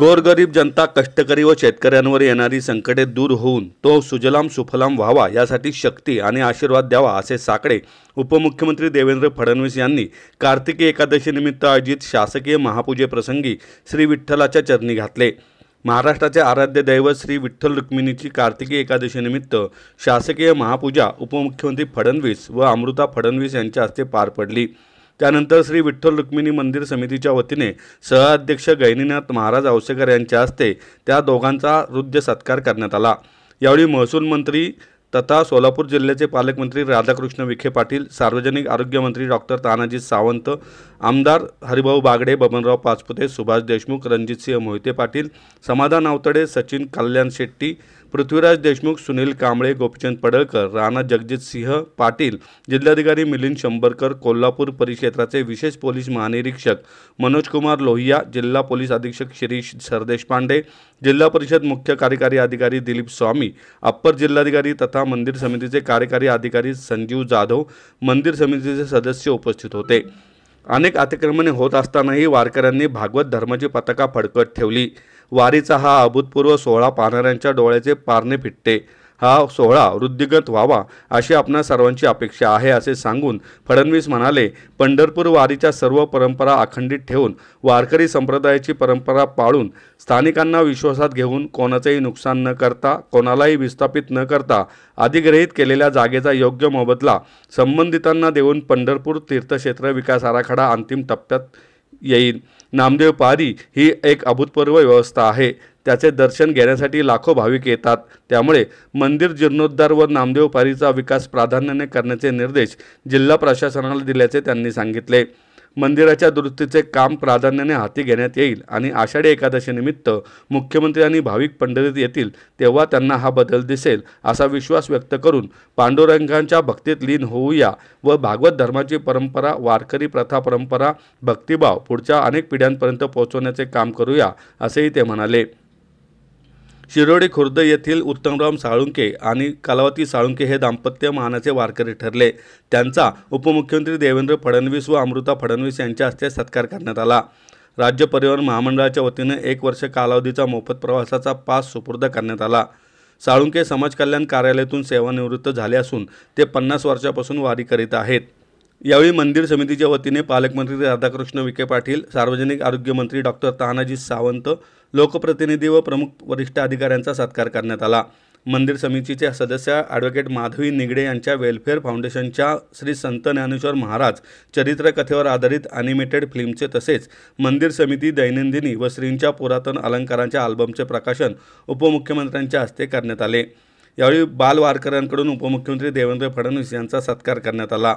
गोरगरीब जनता कष्टकरी व शेतकऱ्यांवर येणारी संकटे दूर होऊन तो सुजलाम सुफलाम व्हावा यासाठी शक्ती आणि आशीर्वाद द्यावा असे साकडे उपमुख्यमंत्री देवेंद्र फडणवीस यांनी कार्तिकी एकादशीनिमित्त आयोजित शासकीय महापूजेप्रसंगी श्री विठ्ठलाच्या चरणी घातले महाराष्ट्राचे आराध्य दैवत श्री विठ्ठल रुक्मिणीची कार्तिकी एकादशीनिमित्त शासकीय महापूजा उपमुख्यमंत्री फडणवीस व अमृता फडणवीस यांच्या हस्ते पार पडली त्यानंतर श्री विठ्ठल रुक्मिणी मंदिर समितीच्या वतीने सहअध्यक्ष गैनीनाथ महाराज औसेकर यांच्या हस्ते त्या दोघांचा हृदय सत्कार करण्यात आला यावेळी महसूल मंत्री तथा सोलापूर जिल्ह्याचे पालकमंत्री राधाकृष्ण विखे पाटील सार्वजनिक आरोग्यमंत्री डॉक्टर तानाजी सावंत आमदार हरिभाऊ बागडे बबनराव पाचपुते सुभाष देशमुख रणजितसिंह मोहिते पाटील समाधान आवतडे सचिन कल्याण शेट्टी पृथ्वीराज देशमुख सुनील कांबळे गोपीचंद पडळकर राणा जगजित सिंह पाटील जिल्हाधिकारी मिलिंद शंभरकर कोल्हापूर परिक्षेत्राचे विशेष पोलीस महानिरीक्षक मनोजकुमार लोहिया जिल्हा पोलीस अधीक्षक शिरीष पांडे जिल्हा परिषद मुख्य कार्यकारी अधिकारी दिलीप स्वामी अप्पर जिल्हाधिकारी तथा मंदिर समितीचे कार्यकारी अधिकारी संजीव जाधव मंदिर समितीचे सदस्य उपस्थित होते अनेक अतिक्रमणे होत असतानाही वारकऱ्यांनी भागवत धर्माची पताका फडकत ठेवली वारीचा हा अभूतपूर्व सोहळा पाहणाऱ्यांच्या डोळ्याचे पारणे फिटते हा सोहळा वृद्धिगत व्हावा अशी आपणा सर्वांची अपेक्षा आहे असे सांगून फडणवीस म्हणाले पंढरपूर वारीच्या सर्व परंपरा अखंडित ठेवून वारकरी संप्रदायाची परंपरा पाळून स्थानिकांना विश्वासात घेऊन कोणाचंही नुकसान न करता कोणालाही विस्थापित न करता अधिग्रहित केलेल्या जागेचा योग्य मोबदला संबंधितांना देऊन पंढरपूर तीर्थक्षेत्र विकास आराखडा अंतिम टप्प्यात येईल नामदेव पारी ही एक अभूतपूर्व व्यवस्था आहे त्याचे दर्शन घेण्यासाठी लाखो भाविक येतात त्यामुळे मंदिर जीर्णोद्धार व नामदेव पारीचा विकास प्राधान्याने करण्याचे निर्देश जिल्हा प्रशासनाला दिल्याचे त्यांनी सांगितले मंदिराच्या दुरुस्तीचे काम प्राधान्याने हाती घेण्यात येईल आणि आषाढी एकादशीनिमित्त मुख्यमंत्री आणि भाविक पंढरीत येतील तेव्हा त्यांना हा बदल दिसेल असा विश्वास व्यक्त करून पांडुरंगांच्या भक्तीत लीन होऊया व भागवत धर्माची परंपरा वारकरी प्रथा परंपरा भक्तिभाव पुढच्या अनेक पिढ्यांपर्यंत पोहोचवण्याचे काम करूया असेही ते म्हणाले शिरोडी खुर्द येथील उत्तमराम साळुंके आणि कलावती साळुंके हे दाम्पत्य मानाचे वारकरी ठरले त्यांचा उपमुख्यमंत्री देवेंद्र फडणवीस व अमृता फडणवीस यांच्या हस्ते सत्कार करण्यात आला राज्य परिवहन महामंडळाच्या वतीनं एक वर्ष कालावधीचा मोफत प्रवासाचा पास सुपूर्द करण्यात आला साळुंके समाज कल्याण कार्यालयातून सेवानिवृत्त झाले असून ते पन्नास वर्षापासून वारी करीत आहेत यावेळी मंदिर समितीच्या वतीने पालकमंत्री राधाकृष्ण विखे पाटील सार्वजनिक आरोग्यमंत्री डॉक्टर तानाजी सावंत लोकप्रतिनिधी व प्रमुख वरिष्ठ अधिकाऱ्यांचा सत्कार करण्यात आला मंदिर समितीच्या सदस्य ॲडव्होकेट माधवी निगडे यांच्या वेलफेअर फाउंडेशनच्या श्री संत ज्ञानेश्वर महाराज चरित्रकथेवर आधारित ॲनिमेटेड फिल्मचे तसेच मंदिर समिती दैनंदिनी व श्रींच्या पुरातन अलंकारांच्या अल्बमचे प्रकाशन उपमुख्यमंत्र्यांच्या हस्ते करण्यात आले यावेळी बालवारकऱ्यांकडून उपमुख्यमंत्री देवेंद्र फडणवीस यांचा सत्कार करण्यात आला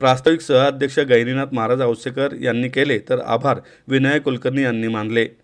प्रास्ताविक सहअध्यक्ष गैरीनाथ महाराज औसेकर यांनी केले तर आभार विनय कुलकर्णी यांनी मानले